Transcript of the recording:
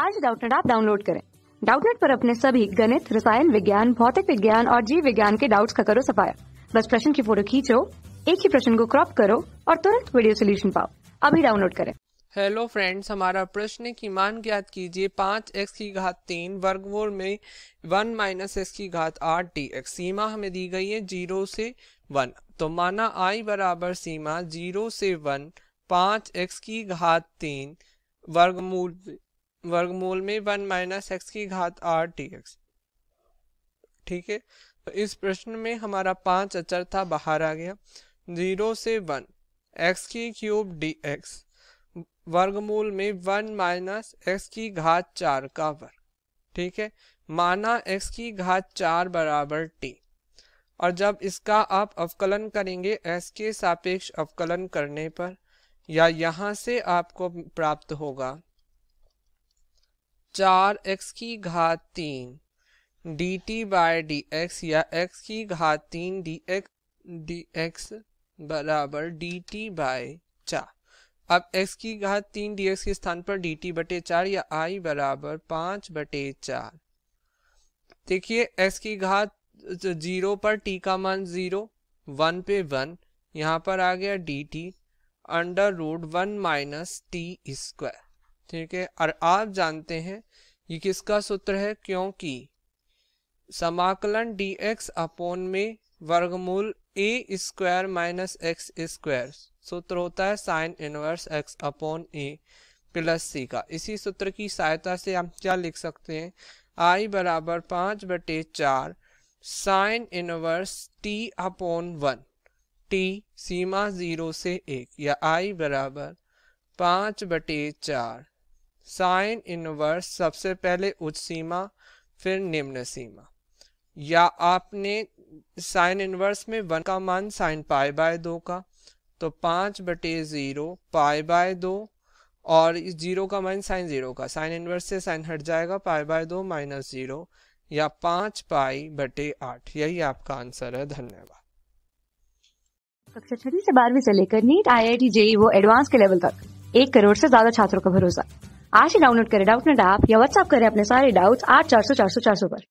आज डाउटनेट आप डाउनलोड करें डाउटनेट पर अपने सभी गणित रसायन विज्ञान भौतिक विज्ञान और जीव विज्ञान के डाउट्स का करो सफाया बस प्रश्न की फोटो खींचो एक ही प्रश्न को क्रॉप करो और तुरंत वीडियो सोल्यूशन पाओ अभी डाउनलोड करें हेलो फ्रेंड्स हमारा प्रश्न की मान ज्ञात कीजिए पाँच एक्स की घात तीन वर्गमूल में वन माइनस एक्स की घात आठ डी एक्स सीमा हमें दी गई है जीरो से वन तो माना आई बराबर सीमा जीरो से वन पाँच एक्स की घात तीन वर्गमूल वर्गमूल में वन माइनस एक्स की घात आर टी एक्स ठीक है तो इस प्रश्न में हमारा पांच अचर था बाहर आ गया जीरो से वन एक्स की क्यूब डी एक्स वर्गमूल में वन माइनस एक्स की घात चार का वर्ग ठीक है माना एक्स की घात चार बराबर टी और जब इसका आप अवकलन करेंगे एक्स के सापेक्ष अवकलन करने पर या यहाँ से आपको प्राप्त होगा चार एक्स की घात तीन d t by d x या एक्स की घात तीन डी एक्स डी एक्स बराबर डी टी बाय चार अब एक्स की घात तीन डी एक्स के स्थान पर डी टी बटे चार या आई बराबर पाँच बटे चार देखिए एक्स की घात जीरो पर टी का मान जीरो वन पे वन यहाँ पर आ गया d t under root one minus t square ठीक है और आप जानते हैं ये किसका सूत्र है क्योंकि समाकलन डी एक्स अपोन में वर्गमूल a square minus x square सूत्र होता है sine inverse x upon a plus c का इसी सूत्र की सहायता से आप क्या लिख सकते हैं आई बराबर पाँच बटे चार sine inverse t upon one t सीमा जीरो से एक या आई बराबर पाँच बटे चार साइन इनवर्स सबसे पहले उच्च सीमा फिर निम्न सीमा या आपने साइन इनवर्स में वन का मान साइन पाई बाय दो का तो पाँच बटे ज़ीरो पाई बाय दो और ज़ीरो का मान साइन ज़ीरो का साइन इनवर्स से साइन हट जाएगा पाई बाय दो माइनस ज़ीरो या पाँच पाई बटे आठ यही आपका आंसर है धन्यवाद कक्षा छठी से बारहवीं से लेकर NEET I I T JEE वो एडवांस के लेवल तक एक करोड़ से ज्यादा छात्रों का भरोसा आज ही डाउनलोड करें डाउट ने आप या व्हाट्सअप करें अपने सारे डाउट्स आठ चार सौ चार सौ चार सौ पर